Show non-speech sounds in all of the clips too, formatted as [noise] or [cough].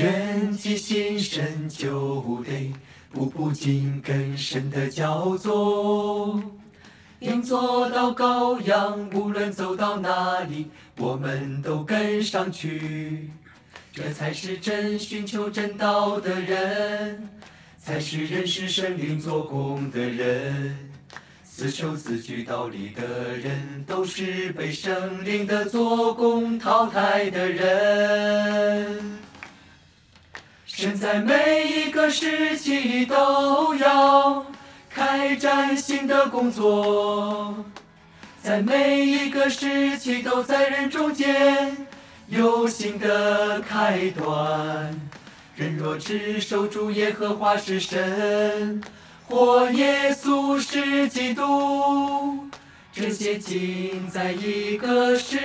人记心神就得步步紧跟神的教宗，应做到羔羊，无论走到哪里，我们都跟上去。这才是真寻求真道的人，才是认识神灵做工的人，自守自据道理的人，都是被圣灵的做工淘汰的人。神在每一个时期都要开展新的工作，在每一个时期都在人中间有新的开端。人若只守住耶和华是神，或耶稣是基督，这些仅在一个时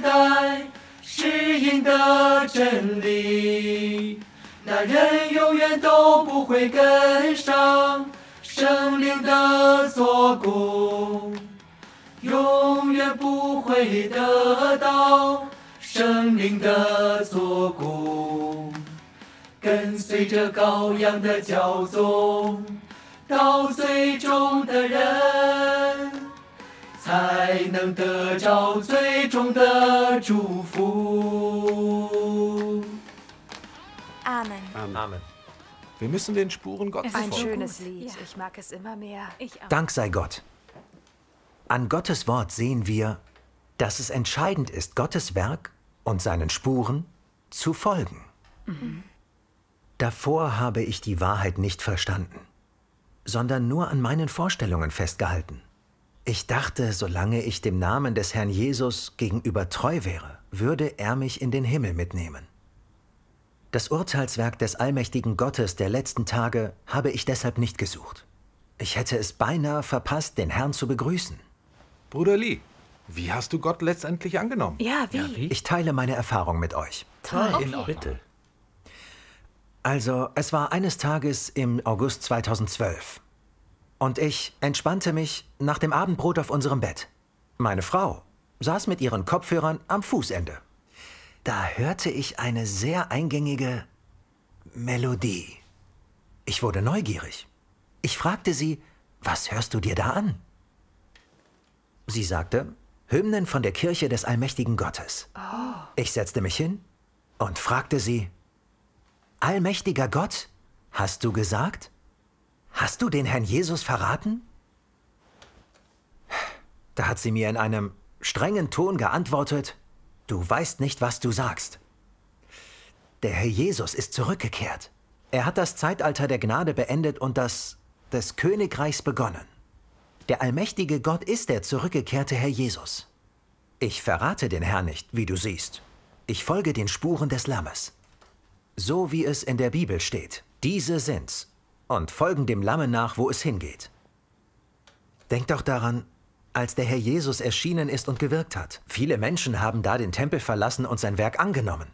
代适应的真理。那人永远都不会跟上圣灵的做工，永远不会得到圣灵的做工。跟随着羔羊的教宗，到最终的人才能得着最终的祝福。Herrn. Amen. Wir müssen den Spuren Gottes folgen. Ein schönes Lied. Ich mag es immer mehr. Dank sei Gott. An Gottes Wort sehen wir, dass es entscheidend ist, Gottes Werk und seinen Spuren zu folgen. Mhm. Davor habe ich die Wahrheit nicht verstanden, sondern nur an meinen Vorstellungen festgehalten. Ich dachte, solange ich dem Namen des Herrn Jesus gegenüber treu wäre, würde er mich in den Himmel mitnehmen. Das Urteilswerk des allmächtigen Gottes der letzten Tage habe ich deshalb nicht gesucht. Ich hätte es beinahe verpasst, den Herrn zu begrüßen. Bruder Lee, wie hast du Gott letztendlich angenommen? Ja, wie? Ja, wie? Ich teile meine Erfahrung mit euch. Toll, okay. in bitte. Also, es war eines Tages im August 2012. Und ich entspannte mich nach dem Abendbrot auf unserem Bett. Meine Frau saß mit ihren Kopfhörern am Fußende. Da hörte ich eine sehr eingängige Melodie. Ich wurde neugierig. Ich fragte sie, was hörst du dir da an? Sie sagte, Hymnen von der Kirche des allmächtigen Gottes. Oh. Ich setzte mich hin und fragte sie, Allmächtiger Gott, hast du gesagt? Hast du den Herrn Jesus verraten? Da hat sie mir in einem strengen Ton geantwortet, Du weißt nicht, was du sagst. Der Herr Jesus ist zurückgekehrt. Er hat das Zeitalter der Gnade beendet und das des Königreichs begonnen. Der allmächtige Gott ist der zurückgekehrte Herr Jesus. Ich verrate den Herrn nicht, wie du siehst. Ich folge den Spuren des Lammes. So wie es in der Bibel steht, diese sind's und folgen dem Lamme nach, wo es hingeht. Denk doch daran, als der Herr Jesus erschienen ist und gewirkt hat. Viele Menschen haben da den Tempel verlassen und sein Werk angenommen.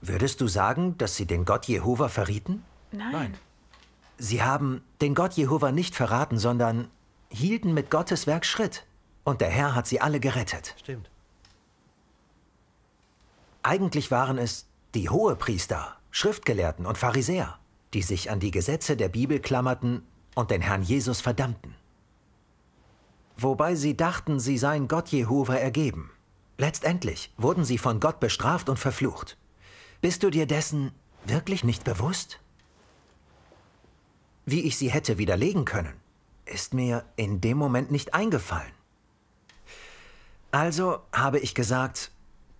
Würdest du sagen, dass sie den Gott Jehova verrieten? Nein. Sie haben den Gott Jehova nicht verraten, sondern hielten mit Gottes Werk Schritt. Und der Herr hat sie alle gerettet. Stimmt. Eigentlich waren es die Hohepriester, Schriftgelehrten und Pharisäer, die sich an die Gesetze der Bibel klammerten und den Herrn Jesus verdammten wobei sie dachten, sie seien Gott Jehova ergeben. Letztendlich wurden sie von Gott bestraft und verflucht. Bist du dir dessen wirklich nicht bewusst? Wie ich sie hätte widerlegen können, ist mir in dem Moment nicht eingefallen. Also habe ich gesagt,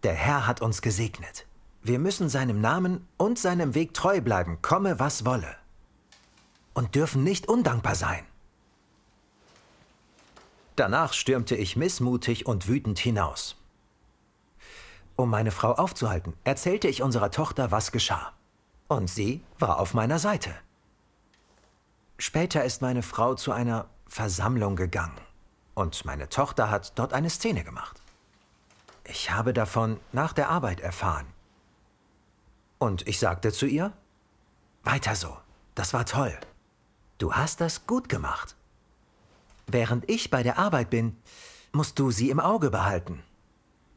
der Herr hat uns gesegnet. Wir müssen seinem Namen und seinem Weg treu bleiben, komme was wolle. Und dürfen nicht undankbar sein. Danach stürmte ich missmutig und wütend hinaus. Um meine Frau aufzuhalten, erzählte ich unserer Tochter, was geschah. Und sie war auf meiner Seite. Später ist meine Frau zu einer Versammlung gegangen und meine Tochter hat dort eine Szene gemacht. Ich habe davon nach der Arbeit erfahren. Und ich sagte zu ihr, weiter so, das war toll. Du hast das gut gemacht. Während ich bei der Arbeit bin, musst du sie im Auge behalten.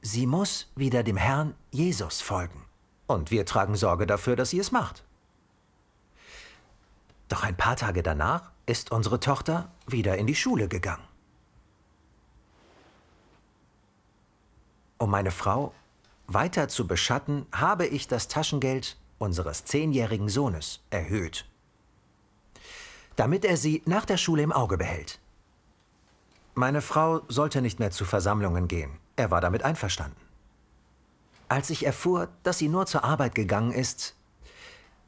Sie muss wieder dem Herrn Jesus folgen. Und wir tragen Sorge dafür, dass sie es macht. Doch ein paar Tage danach ist unsere Tochter wieder in die Schule gegangen. Um meine Frau weiter zu beschatten, habe ich das Taschengeld unseres zehnjährigen Sohnes erhöht, damit er sie nach der Schule im Auge behält. Meine Frau sollte nicht mehr zu Versammlungen gehen. Er war damit einverstanden. Als ich erfuhr, dass sie nur zur Arbeit gegangen ist,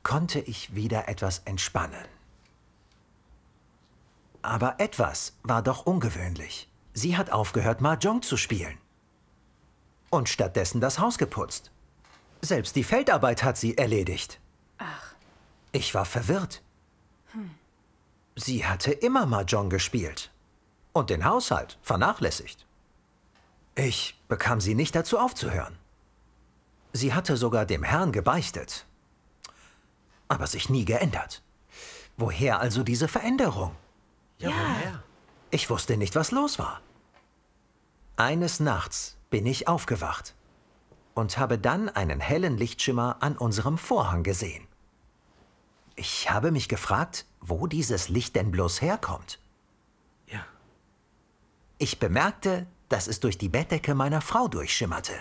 konnte ich wieder etwas entspannen. Aber etwas war doch ungewöhnlich. Sie hat aufgehört, Mahjong zu spielen. Und stattdessen das Haus geputzt. Selbst die Feldarbeit hat sie erledigt. Ach. Ich war verwirrt. Hm. Sie hatte immer Mahjong gespielt und den Haushalt vernachlässigt. Ich bekam sie nicht dazu aufzuhören. Sie hatte sogar dem Herrn gebeichtet, aber sich nie geändert. Woher also diese Veränderung? Ja, woher? Ich wusste nicht, was los war. Eines Nachts bin ich aufgewacht und habe dann einen hellen Lichtschimmer an unserem Vorhang gesehen. Ich habe mich gefragt, wo dieses Licht denn bloß herkommt. Ich bemerkte, dass es durch die Bettdecke meiner Frau durchschimmerte.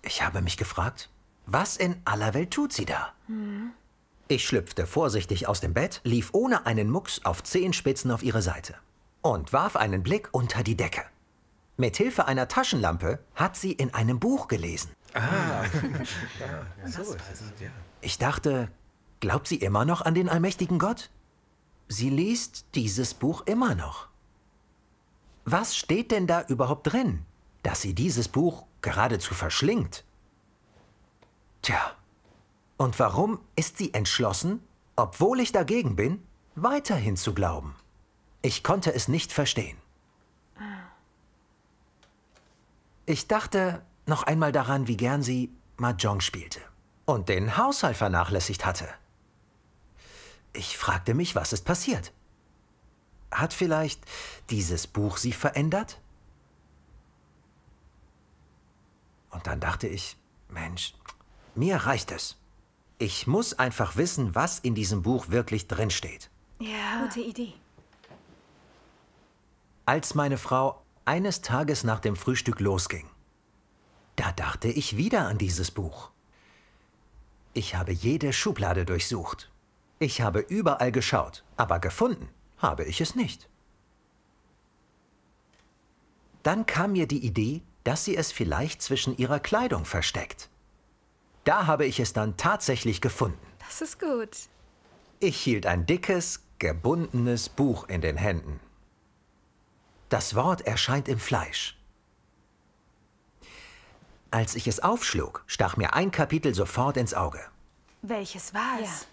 Ich habe mich gefragt, was in aller Welt tut sie da? Mhm. Ich schlüpfte vorsichtig aus dem Bett, lief ohne einen Mucks auf Zehenspitzen auf ihre Seite und warf einen Blick unter die Decke. Mit Hilfe einer Taschenlampe hat sie in einem Buch gelesen. Ah, [laughs] ja, so ist es, ja. Ich dachte, glaubt sie immer noch an den allmächtigen Gott? Sie liest dieses Buch immer noch. Was steht denn da überhaupt drin, dass sie dieses Buch geradezu verschlingt? Tja, und warum ist sie entschlossen, obwohl ich dagegen bin, weiterhin zu glauben? Ich konnte es nicht verstehen. Ich dachte noch einmal daran, wie gern sie Mahjong spielte und den Haushalt vernachlässigt hatte. Ich fragte mich, was ist passiert. Hat vielleicht dieses Buch Sie verändert? Und dann dachte ich, Mensch, mir reicht es. Ich muss einfach wissen, was in diesem Buch wirklich drinsteht. Ja, gute Idee. Als meine Frau eines Tages nach dem Frühstück losging, da dachte ich wieder an dieses Buch. Ich habe jede Schublade durchsucht. Ich habe überall geschaut, aber gefunden habe ich es nicht. Dann kam mir die Idee, dass sie es vielleicht zwischen ihrer Kleidung versteckt. Da habe ich es dann tatsächlich gefunden. Das ist gut. Ich hielt ein dickes, gebundenes Buch in den Händen. Das Wort erscheint im Fleisch. Als ich es aufschlug, stach mir ein Kapitel sofort ins Auge. Welches war es? Ja.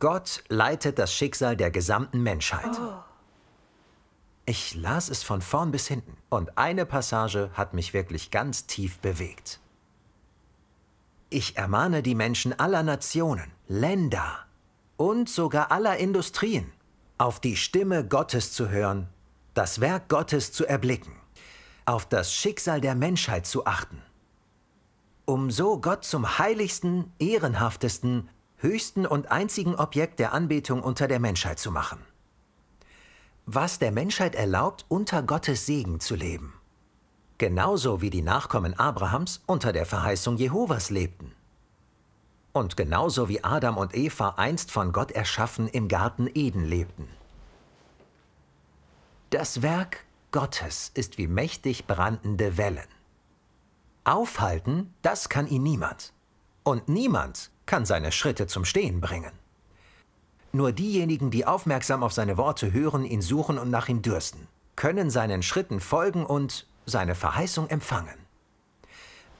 Gott leitet das Schicksal der gesamten Menschheit. Oh. Ich las es von vorn bis hinten und eine Passage hat mich wirklich ganz tief bewegt. Ich ermahne die Menschen aller Nationen, Länder und sogar aller Industrien, auf die Stimme Gottes zu hören, das Werk Gottes zu erblicken, auf das Schicksal der Menschheit zu achten, um so Gott zum heiligsten, ehrenhaftesten höchsten und einzigen Objekt der Anbetung unter der Menschheit zu machen. Was der Menschheit erlaubt, unter Gottes Segen zu leben. Genauso wie die Nachkommen Abrahams unter der Verheißung Jehovas lebten. Und genauso wie Adam und Eva einst von Gott erschaffen im Garten Eden lebten. Das Werk Gottes ist wie mächtig brandende Wellen. Aufhalten, das kann ihn niemand. Und niemand kann seine Schritte zum Stehen bringen. Nur diejenigen, die aufmerksam auf seine Worte hören, ihn suchen und nach ihm dürsten, können seinen Schritten folgen und seine Verheißung empfangen.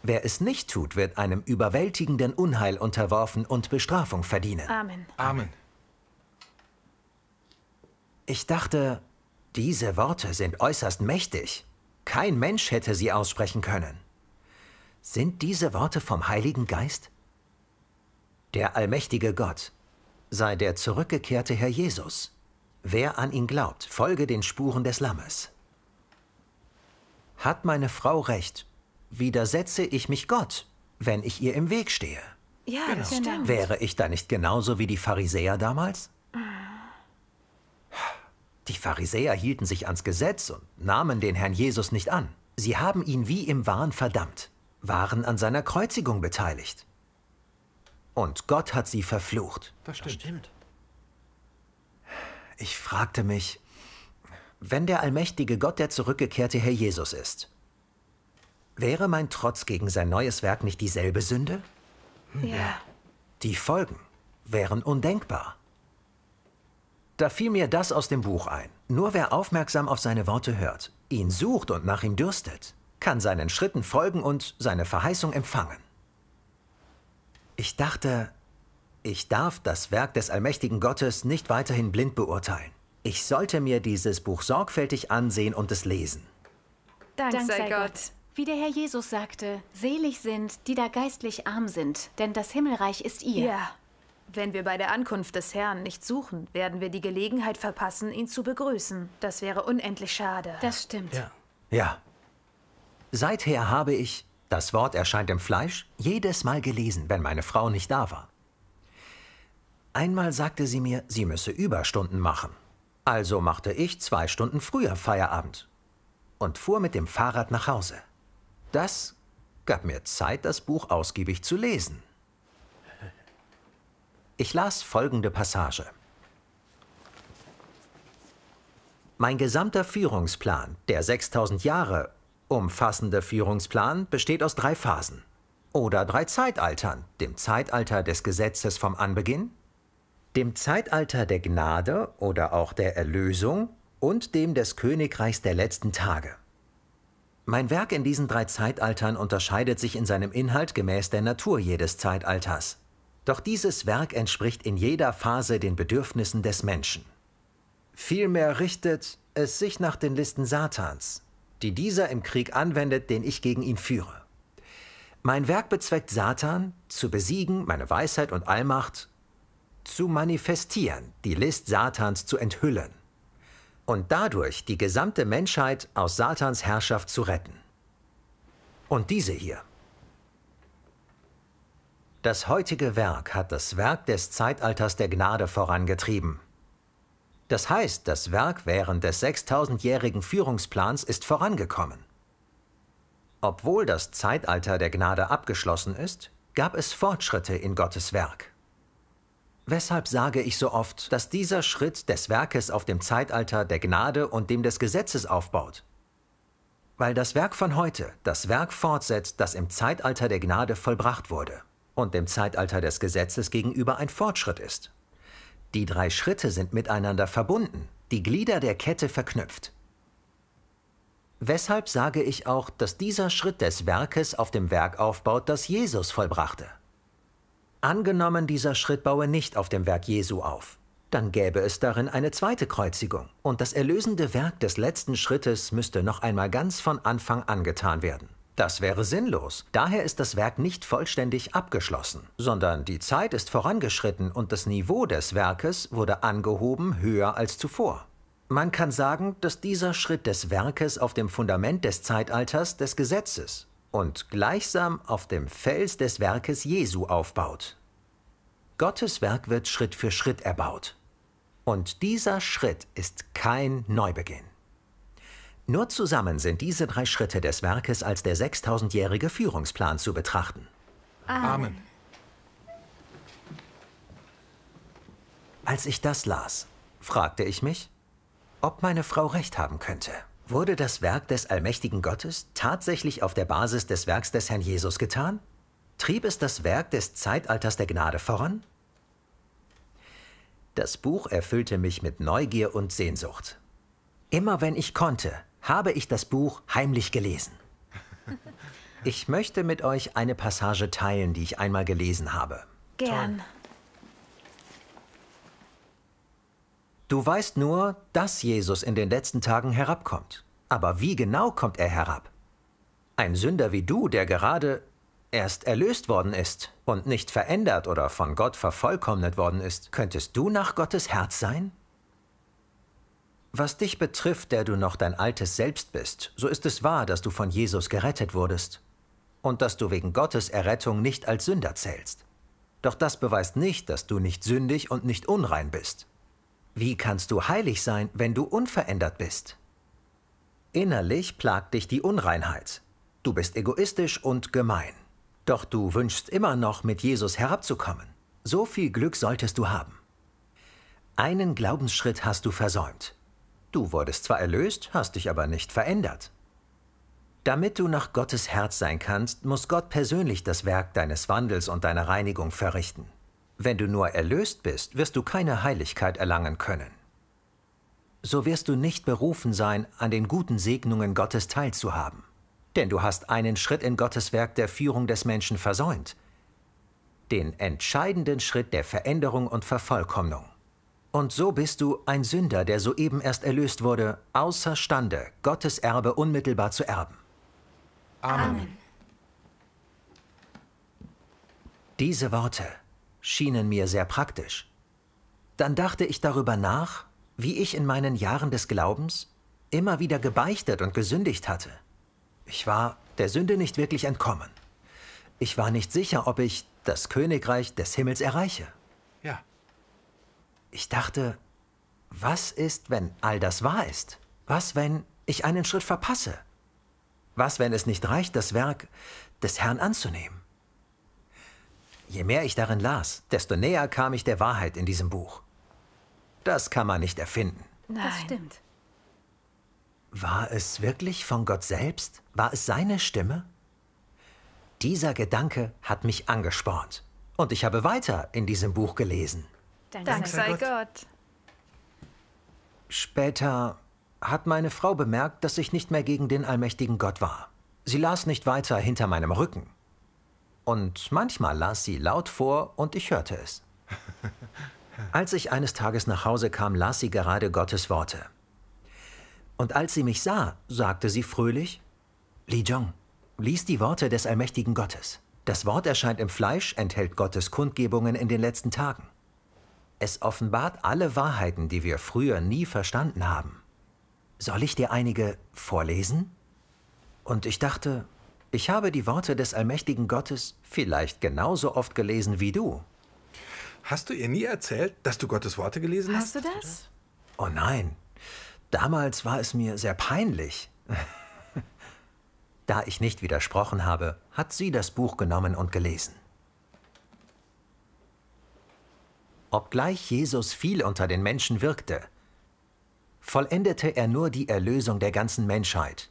Wer es nicht tut, wird einem überwältigenden Unheil unterworfen und Bestrafung verdienen. Amen. Amen. Ich dachte, diese Worte sind äußerst mächtig. Kein Mensch hätte sie aussprechen können. Sind diese Worte vom Heiligen Geist? Der allmächtige Gott sei der zurückgekehrte Herr Jesus. Wer an ihn glaubt, folge den Spuren des Lammes. Hat meine Frau recht, widersetze ich mich Gott, wenn ich ihr im Weg stehe. Ja, genau. das stimmt. Wäre ich da nicht genauso wie die Pharisäer damals? Die Pharisäer hielten sich ans Gesetz und nahmen den Herrn Jesus nicht an. Sie haben ihn wie im Wahn verdammt, waren an seiner Kreuzigung beteiligt. Und Gott hat sie verflucht. Das stimmt. Das stimmt. Ich fragte mich, wenn der allmächtige Gott der zurückgekehrte Herr Jesus ist, wäre mein Trotz gegen sein neues Werk nicht dieselbe Sünde? Hm. Ja. Die Folgen wären undenkbar. Da fiel mir das aus dem Buch ein. Nur wer aufmerksam auf seine Worte hört, ihn sucht und nach ihm dürstet, kann seinen Schritten folgen und seine Verheißung empfangen. Ich dachte, ich darf das Werk des allmächtigen Gottes nicht weiterhin blind beurteilen. Ich sollte mir dieses Buch sorgfältig ansehen und es lesen. Dank, Dank sei Gott. Gott. Wie der Herr Jesus sagte, selig sind, die da geistlich arm sind, denn das Himmelreich ist ihr. Ja. Wenn wir bei der Ankunft des Herrn nicht suchen, werden wir die Gelegenheit verpassen, ihn zu begrüßen. Das wäre unendlich schade. Das stimmt. Ja. ja. Seither habe ich das Wort erscheint im Fleisch jedes Mal gelesen, wenn meine Frau nicht da war. Einmal sagte sie mir, sie müsse Überstunden machen. Also machte ich zwei Stunden früher Feierabend und fuhr mit dem Fahrrad nach Hause. Das gab mir Zeit, das Buch ausgiebig zu lesen. Ich las folgende Passage. Mein gesamter Führungsplan, der 6000 Jahre Umfassender Führungsplan besteht aus drei Phasen oder drei Zeitaltern, dem Zeitalter des Gesetzes vom Anbeginn, dem Zeitalter der Gnade oder auch der Erlösung und dem des Königreichs der letzten Tage. Mein Werk in diesen drei Zeitaltern unterscheidet sich in seinem Inhalt gemäß der Natur jedes Zeitalters. Doch dieses Werk entspricht in jeder Phase den Bedürfnissen des Menschen. Vielmehr richtet es sich nach den Listen Satans, die dieser im Krieg anwendet, den ich gegen ihn führe. Mein Werk bezweckt Satan, zu besiegen, meine Weisheit und Allmacht zu manifestieren, die List Satans zu enthüllen und dadurch die gesamte Menschheit aus Satans Herrschaft zu retten. Und diese hier. Das heutige Werk hat das Werk des Zeitalters der Gnade vorangetrieben. Das heißt, das Werk während des 6000-jährigen Führungsplans ist vorangekommen. Obwohl das Zeitalter der Gnade abgeschlossen ist, gab es Fortschritte in Gottes Werk. Weshalb sage ich so oft, dass dieser Schritt des Werkes auf dem Zeitalter der Gnade und dem des Gesetzes aufbaut? Weil das Werk von heute das Werk fortsetzt, das im Zeitalter der Gnade vollbracht wurde und dem Zeitalter des Gesetzes gegenüber ein Fortschritt ist. Die drei Schritte sind miteinander verbunden, die Glieder der Kette verknüpft. Weshalb sage ich auch, dass dieser Schritt des Werkes auf dem Werk aufbaut, das Jesus vollbrachte? Angenommen, dieser Schritt baue nicht auf dem Werk Jesu auf, dann gäbe es darin eine zweite Kreuzigung und das erlösende Werk des letzten Schrittes müsste noch einmal ganz von Anfang an getan werden. Das wäre sinnlos. Daher ist das Werk nicht vollständig abgeschlossen, sondern die Zeit ist vorangeschritten und das Niveau des Werkes wurde angehoben höher als zuvor. Man kann sagen, dass dieser Schritt des Werkes auf dem Fundament des Zeitalters des Gesetzes und gleichsam auf dem Fels des Werkes Jesu aufbaut. Gottes Werk wird Schritt für Schritt erbaut. Und dieser Schritt ist kein Neubeginn. Nur zusammen sind diese drei Schritte des Werkes als der 6000-jährige Führungsplan zu betrachten. Amen. Als ich das las, fragte ich mich, ob meine Frau recht haben könnte. Wurde das Werk des allmächtigen Gottes tatsächlich auf der Basis des Werks des Herrn Jesus getan? Trieb es das Werk des Zeitalters der Gnade voran? Das Buch erfüllte mich mit Neugier und Sehnsucht. Immer wenn ich konnte, habe ich das Buch heimlich gelesen. [laughs] Ich möchte mit euch eine Passage teilen, die ich einmal gelesen habe. Gern. Du weißt nur, dass Jesus in den letzten Tagen herabkommt. Aber wie genau kommt er herab? Ein Sünder wie du, der gerade erst erlöst worden ist und nicht verändert oder von Gott vervollkommnet worden ist, könntest du nach Gottes Herz sein? Was dich betrifft, der du noch dein altes Selbst bist, so ist es wahr, dass du von Jesus gerettet wurdest und dass du wegen Gottes Errettung nicht als Sünder zählst. Doch das beweist nicht, dass du nicht sündig und nicht unrein bist. Wie kannst du heilig sein, wenn du unverändert bist? Innerlich plagt dich die Unreinheit. Du bist egoistisch und gemein. Doch du wünschst immer noch, mit Jesus herabzukommen. So viel Glück solltest du haben. Einen Glaubensschritt hast du versäumt. Du wurdest zwar erlöst, hast dich aber nicht verändert. Damit du nach Gottes Herz sein kannst, muss Gott persönlich das Werk deines Wandels und deiner Reinigung verrichten. Wenn du nur erlöst bist, wirst du keine Heiligkeit erlangen können. So wirst du nicht berufen sein, an den guten Segnungen Gottes teilzuhaben. Denn du hast einen Schritt in Gottes Werk der Führung des Menschen versäumt. Den entscheidenden Schritt der Veränderung und Vervollkommnung. Und so bist du ein Sünder, der soeben erst erlöst wurde, außerstande, Gottes Erbe unmittelbar zu erben. Amen. Amen. Diese Worte schienen mir sehr praktisch. Dann dachte ich darüber nach, wie ich in meinen Jahren des Glaubens immer wieder gebeichtet und gesündigt hatte. Ich war der Sünde nicht wirklich entkommen. Ich war nicht sicher, ob ich das Königreich des Himmels erreiche. Ich dachte, was ist, wenn all das wahr ist? Was, wenn ich einen Schritt verpasse? Was, wenn es nicht reicht, das Werk des Herrn anzunehmen? Je mehr ich darin las, desto näher kam ich der Wahrheit in diesem Buch. Das kann man nicht erfinden. Nein. Das stimmt. War es wirklich von Gott selbst? War es seine Stimme? Dieser Gedanke hat mich angespornt. Und ich habe weiter in diesem Buch gelesen. Dank, Dank sei Gott. Gott. Später hat meine Frau bemerkt, dass ich nicht mehr gegen den allmächtigen Gott war. Sie las nicht weiter hinter meinem Rücken. Und manchmal las sie laut vor und ich hörte es. [laughs] Als ich eines Tages nach Hause kam, las sie gerade Gottes Worte. Und als sie mich sah, sagte sie fröhlich, Li Jong, lies die Worte des allmächtigen Gottes. Das Wort erscheint im Fleisch, enthält Gottes Kundgebungen in den letzten Tagen. Es offenbart alle Wahrheiten, die wir früher nie verstanden haben. Soll ich dir einige vorlesen? Und ich dachte, ich habe die Worte des allmächtigen Gottes vielleicht genauso oft gelesen wie du. Hast du ihr nie erzählt, dass du Gottes Worte gelesen hast? Hast du das? Oh nein. Damals war es mir sehr peinlich. [laughs] da ich nicht widersprochen habe, hat sie das Buch genommen und gelesen. Obgleich Jesus viel unter den Menschen wirkte, vollendete er nur die Erlösung der ganzen Menschheit,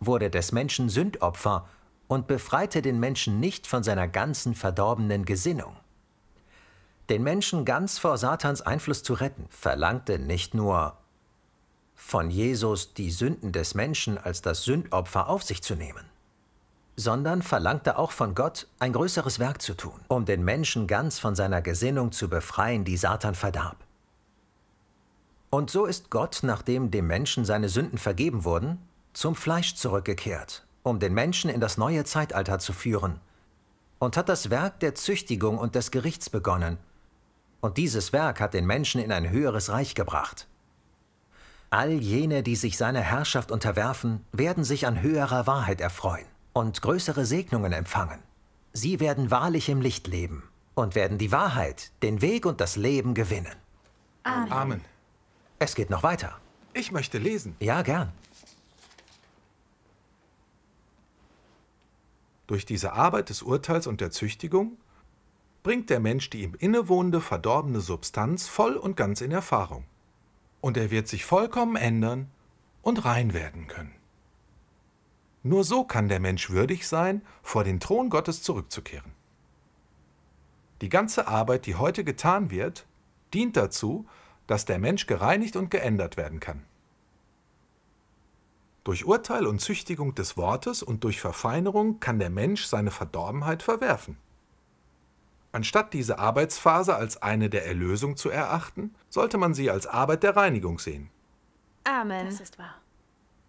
wurde des Menschen Sündopfer und befreite den Menschen nicht von seiner ganzen verdorbenen Gesinnung. Den Menschen ganz vor Satans Einfluss zu retten, verlangte nicht nur von Jesus die Sünden des Menschen als das Sündopfer auf sich zu nehmen sondern verlangte auch von Gott, ein größeres Werk zu tun, um den Menschen ganz von seiner Gesinnung zu befreien, die Satan verdarb. Und so ist Gott, nachdem dem Menschen seine Sünden vergeben wurden, zum Fleisch zurückgekehrt, um den Menschen in das neue Zeitalter zu führen, und hat das Werk der Züchtigung und des Gerichts begonnen. Und dieses Werk hat den Menschen in ein höheres Reich gebracht. All jene, die sich seiner Herrschaft unterwerfen, werden sich an höherer Wahrheit erfreuen und größere Segnungen empfangen. Sie werden wahrlich im Licht leben und werden die Wahrheit, den Weg und das Leben gewinnen. Amen. Amen. Es geht noch weiter. Ich möchte lesen. Ja, gern. Durch diese Arbeit des Urteils und der Züchtigung bringt der Mensch die ihm innewohnende verdorbene Substanz voll und ganz in Erfahrung. Und er wird sich vollkommen ändern und rein werden können. Nur so kann der Mensch würdig sein, vor den Thron Gottes zurückzukehren. Die ganze Arbeit, die heute getan wird, dient dazu, dass der Mensch gereinigt und geändert werden kann. Durch Urteil und Züchtigung des Wortes und durch Verfeinerung kann der Mensch seine Verdorbenheit verwerfen. Anstatt diese Arbeitsphase als eine der Erlösung zu erachten, sollte man sie als Arbeit der Reinigung sehen. Amen. Das ist wahr.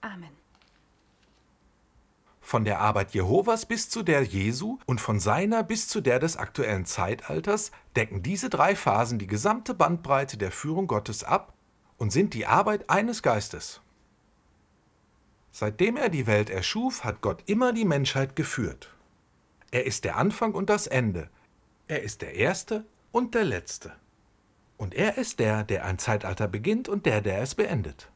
Amen von der Arbeit Jehovas bis zu der Jesu und von seiner bis zu der des aktuellen Zeitalters decken diese drei Phasen die gesamte Bandbreite der Führung Gottes ab und sind die Arbeit eines Geistes. Seitdem er die Welt erschuf, hat Gott immer die Menschheit geführt. Er ist der Anfang und das Ende. Er ist der Erste und der Letzte. Und er ist der, der ein Zeitalter beginnt und der, der es beendet.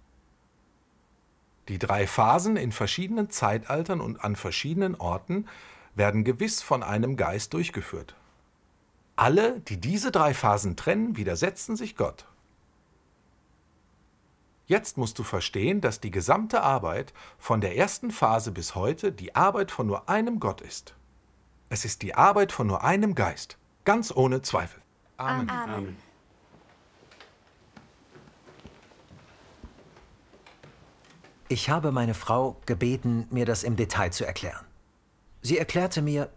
Die drei Phasen in verschiedenen Zeitaltern und an verschiedenen Orten werden gewiss von einem Geist durchgeführt. Alle, die diese drei Phasen trennen, widersetzen sich Gott. Jetzt musst du verstehen, dass die gesamte Arbeit von der ersten Phase bis heute die Arbeit von nur einem Gott ist. Es ist die Arbeit von nur einem Geist, ganz ohne Zweifel. Amen. Amen. Amen. Ich habe meine Frau gebeten, mir das im Detail zu erklären. Sie erklärte mir,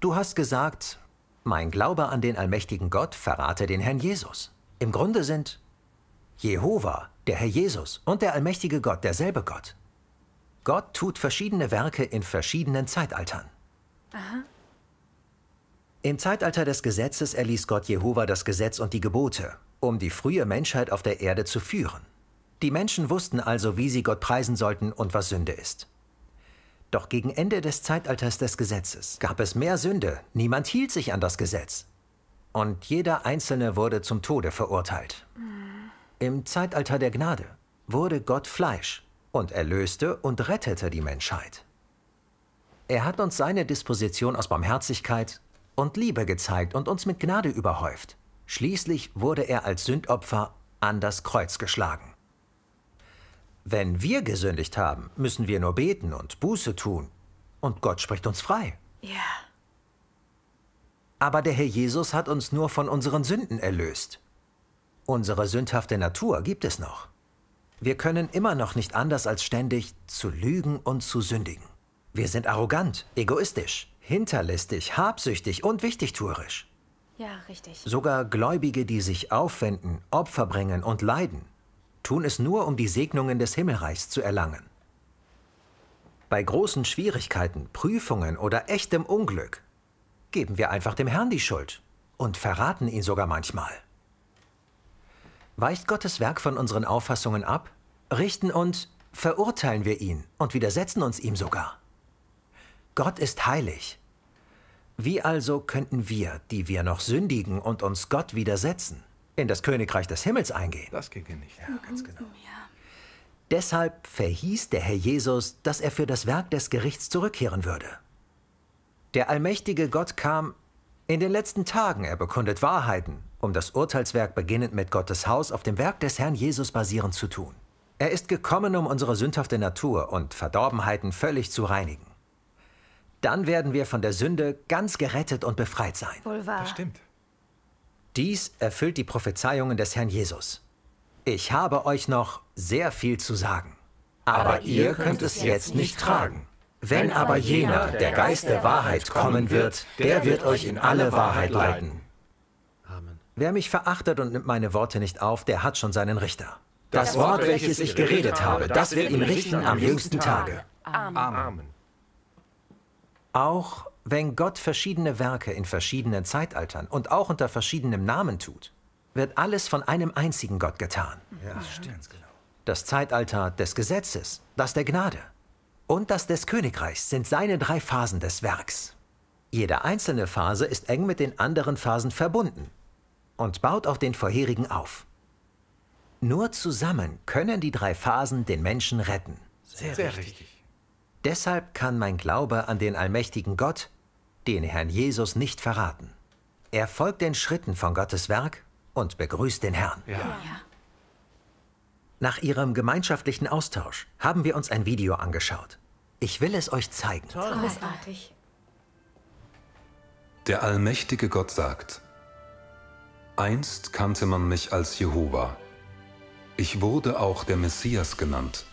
du hast gesagt, mein Glaube an den allmächtigen Gott verrate den Herrn Jesus. Im Grunde sind Jehova, der Herr Jesus und der allmächtige Gott derselbe Gott. Gott tut verschiedene Werke in verschiedenen Zeitaltern. Aha. Im Zeitalter des Gesetzes erließ Gott Jehova das Gesetz und die Gebote, um die frühe Menschheit auf der Erde zu führen. Die Menschen wussten also, wie sie Gott preisen sollten und was Sünde ist. Doch gegen Ende des Zeitalters des Gesetzes gab es mehr Sünde. Niemand hielt sich an das Gesetz. Und jeder Einzelne wurde zum Tode verurteilt. Im Zeitalter der Gnade wurde Gott Fleisch und erlöste und rettete die Menschheit. Er hat uns seine Disposition aus Barmherzigkeit und Liebe gezeigt und uns mit Gnade überhäuft. Schließlich wurde er als Sündopfer an das Kreuz geschlagen. Wenn wir gesündigt haben, müssen wir nur beten und Buße tun. Und Gott spricht uns frei. Ja. Aber der Herr Jesus hat uns nur von unseren Sünden erlöst. Unsere sündhafte Natur gibt es noch. Wir können immer noch nicht anders als ständig zu lügen und zu sündigen. Wir sind arrogant, egoistisch, hinterlistig, habsüchtig und wichtigtuerisch. Ja, richtig. Sogar Gläubige, die sich aufwenden, Opfer bringen und leiden, tun es nur, um die Segnungen des Himmelreichs zu erlangen. Bei großen Schwierigkeiten, Prüfungen oder echtem Unglück geben wir einfach dem Herrn die Schuld und verraten ihn sogar manchmal. Weicht Gottes Werk von unseren Auffassungen ab, richten und verurteilen wir ihn und widersetzen uns ihm sogar. Gott ist heilig. Wie also könnten wir, die wir noch sündigen und uns Gott widersetzen, in das Königreich des Himmels eingehen. Das ginge nicht. Ja, mhm. ganz genau. Ja. Deshalb verhieß der Herr Jesus, dass er für das Werk des Gerichts zurückkehren würde. Der allmächtige Gott kam in den letzten Tagen, er bekundet Wahrheiten, um das Urteilswerk beginnend mit Gottes Haus auf dem Werk des Herrn Jesus basierend zu tun. Er ist gekommen, um unsere sündhafte Natur und Verdorbenheiten völlig zu reinigen. Dann werden wir von der Sünde ganz gerettet und befreit sein. Wohl wahr. Das stimmt. Dies erfüllt die Prophezeiungen des Herrn Jesus. Ich habe euch noch sehr viel zu sagen, aber, aber ihr könnt es jetzt nicht tragen. Wenn aber jener, der Geist der Wahrheit, kommen wird, der wird euch in alle Wahrheit leiten. Amen. Wer mich verachtet und nimmt meine Worte nicht auf, der hat schon seinen Richter. Das Wort, welches ich geredet habe, das wird ihn richten am jüngsten Tage. Amen. Auch wenn Gott verschiedene Werke in verschiedenen Zeitaltern und auch unter verschiedenem Namen tut, wird alles von einem einzigen Gott getan. Ja, stimmt. Genau. Das Zeitalter des Gesetzes, das der Gnade und das des Königreichs sind seine drei Phasen des Werks. Jede einzelne Phase ist eng mit den anderen Phasen verbunden und baut auf den vorherigen auf. Nur zusammen können die drei Phasen den Menschen retten. Sehr, Sehr richtig. richtig. Deshalb kann mein Glaube an den allmächtigen Gott den Herrn Jesus nicht verraten. Er folgt den Schritten von Gottes Werk und begrüßt den Herrn. Ja. Nach ihrem gemeinschaftlichen Austausch haben wir uns ein Video angeschaut. Ich will es euch zeigen. Großartig. Der allmächtige Gott sagt, Einst kannte man mich als Jehova. Ich wurde auch der Messias genannt.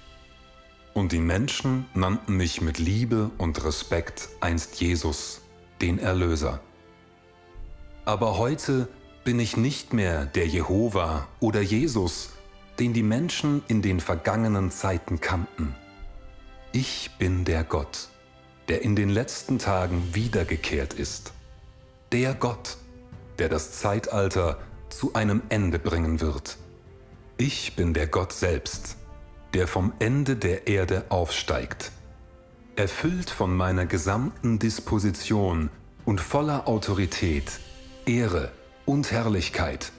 Und die Menschen nannten mich mit Liebe und Respekt einst Jesus den Erlöser. Aber heute bin ich nicht mehr der Jehova oder Jesus, den die Menschen in den vergangenen Zeiten kannten. Ich bin der Gott, der in den letzten Tagen wiedergekehrt ist. Der Gott, der das Zeitalter zu einem Ende bringen wird. Ich bin der Gott selbst, der vom Ende der Erde aufsteigt erfüllt von meiner gesamten Disposition und voller Autorität, Ehre und Herrlichkeit.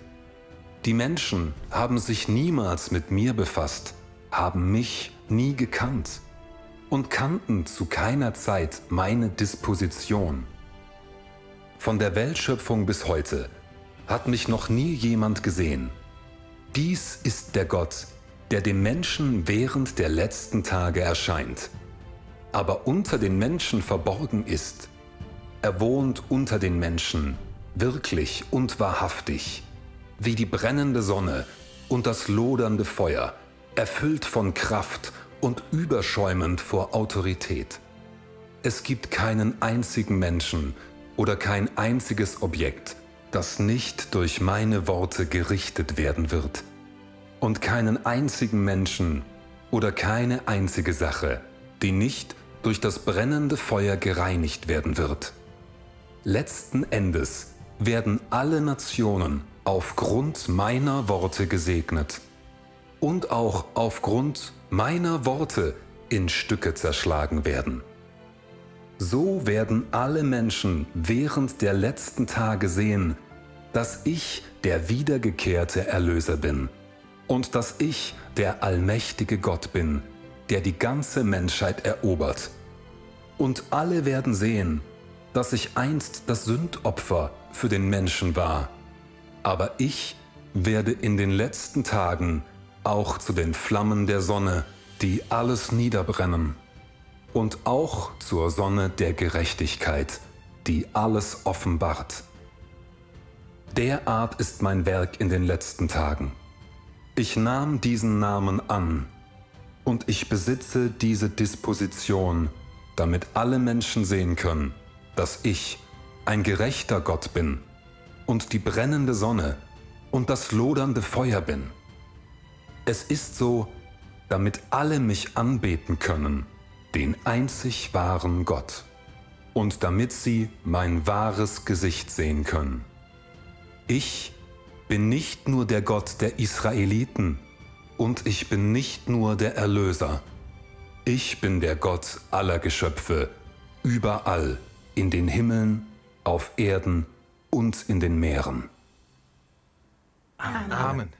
Die Menschen haben sich niemals mit mir befasst, haben mich nie gekannt und kannten zu keiner Zeit meine Disposition. Von der Weltschöpfung bis heute hat mich noch nie jemand gesehen. Dies ist der Gott, der dem Menschen während der letzten Tage erscheint – aber unter den Menschen verborgen ist. Er wohnt unter den Menschen, wirklich und wahrhaftig, wie die brennende Sonne und das lodernde Feuer, erfüllt von Kraft und überschäumend vor Autorität. Es gibt keinen einzigen Menschen oder kein einziges Objekt, das nicht durch meine Worte gerichtet werden wird. Und keinen einzigen Menschen oder keine einzige Sache, die nicht durch durch das brennende Feuer gereinigt werden wird. Letzten Endes werden alle Nationen aufgrund meiner Worte gesegnet und auch aufgrund meiner Worte in Stücke zerschlagen werden. So werden alle Menschen während der letzten Tage sehen, dass ich der wiedergekehrte Erlöser bin und dass ich der allmächtige Gott bin, der die ganze Menschheit erobert. Und alle werden sehen, dass ich einst das Sündopfer für den Menschen war. Aber ich werde in den letzten Tagen auch zu den Flammen der Sonne, die alles niederbrennen, und auch zur Sonne der Gerechtigkeit, die alles offenbart. Derart ist mein Werk in den letzten Tagen. Ich nahm diesen Namen an, und ich besitze diese Disposition, damit alle Menschen sehen können, dass ich ein gerechter Gott bin und die brennende Sonne und das lodernde Feuer bin. Es ist so, damit alle mich anbeten können, den einzig wahren Gott, und damit sie mein wahres Gesicht sehen können. Ich bin nicht nur der Gott der Israeliten, und ich bin nicht nur der Erlöser. Ich bin der Gott aller Geschöpfe, überall, in den Himmeln, auf Erden und in den Meeren. Amen. Amen.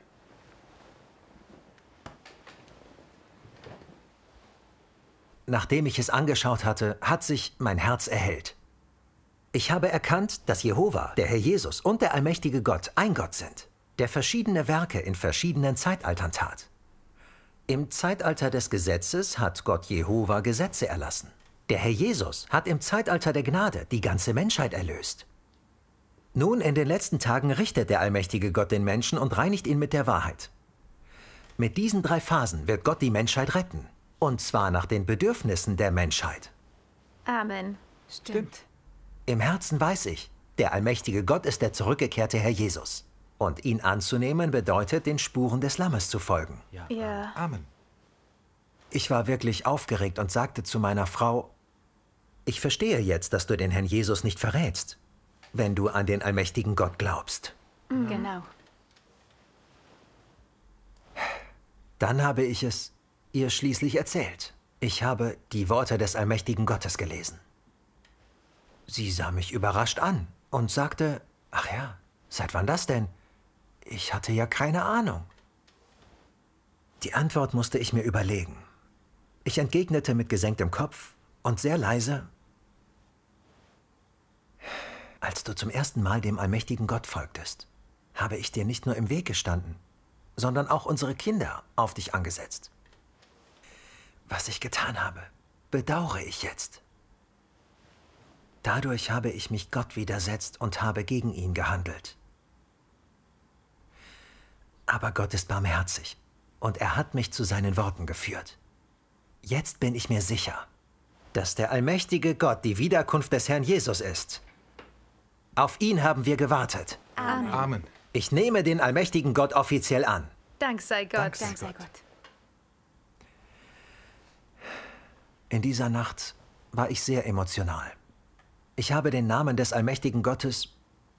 Nachdem ich es angeschaut hatte, hat sich mein Herz erhellt. Ich habe erkannt, dass Jehova, der Herr Jesus und der allmächtige Gott ein Gott sind der verschiedene Werke in verschiedenen Zeitaltern tat. Im Zeitalter des Gesetzes hat Gott Jehova Gesetze erlassen. Der Herr Jesus hat im Zeitalter der Gnade die ganze Menschheit erlöst. Nun in den letzten Tagen richtet der allmächtige Gott den Menschen und reinigt ihn mit der Wahrheit. Mit diesen drei Phasen wird Gott die Menschheit retten. Und zwar nach den Bedürfnissen der Menschheit. Amen. Stimmt. Stimmt. Im Herzen weiß ich, der allmächtige Gott ist der zurückgekehrte Herr Jesus. Und ihn anzunehmen bedeutet, den Spuren des Lammes zu folgen. Ja. ja. Amen. Ich war wirklich aufgeregt und sagte zu meiner Frau, ich verstehe jetzt, dass du den Herrn Jesus nicht verrätst, wenn du an den allmächtigen Gott glaubst. Mhm. Genau. Dann habe ich es ihr schließlich erzählt. Ich habe die Worte des allmächtigen Gottes gelesen. Sie sah mich überrascht an und sagte, ach ja, seit wann das denn? Ich hatte ja keine Ahnung. Die Antwort musste ich mir überlegen. Ich entgegnete mit gesenktem Kopf und sehr leise, als du zum ersten Mal dem allmächtigen Gott folgtest, habe ich dir nicht nur im Weg gestanden, sondern auch unsere Kinder auf dich angesetzt. Was ich getan habe, bedauere ich jetzt. Dadurch habe ich mich Gott widersetzt und habe gegen ihn gehandelt. Aber Gott ist barmherzig und er hat mich zu seinen Worten geführt. Jetzt bin ich mir sicher, dass der allmächtige Gott die Wiederkunft des Herrn Jesus ist. Auf ihn haben wir gewartet. Amen. Amen. Ich nehme den allmächtigen Gott offiziell an. Dank sei Gott. Dank sei, Dank sei Gott. Gott. In dieser Nacht war ich sehr emotional. Ich habe den Namen des allmächtigen Gottes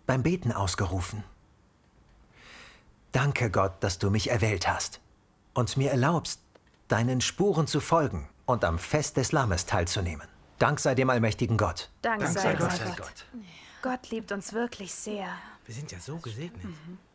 beim Beten ausgerufen. Danke Gott, dass du mich erwählt hast und mir erlaubst, deinen Spuren zu folgen und am Fest des Lammes teilzunehmen. Dank sei dem allmächtigen Gott. Dank, Dank sei, Gott. Gott. Gott. Gott liebt uns wirklich sehr. Wir sind ja so gesegnet. Mhm.